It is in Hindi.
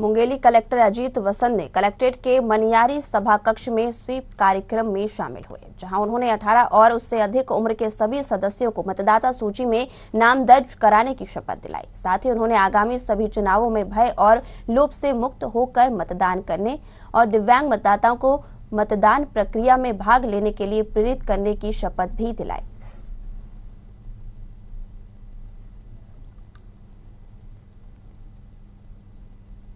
मुंगेली कलेक्टर अजीत वसंत ने कलेक्ट्रेट के मनियारी सभा कक्ष में स्वीप कार्यक्रम में शामिल हुए जहां उन्होंने 18 और उससे अधिक उम्र के सभी सदस्यों को मतदाता सूची में नाम दर्ज कराने की शपथ दिलाई साथ ही उन्होंने आगामी सभी चुनावों में भय और लोप से मुक्त होकर मतदान करने और दिव्यांग मतदाताओं को मतदान प्रक्रिया में भाग लेने के लिए प्रेरित करने की शपथ भी दिलाई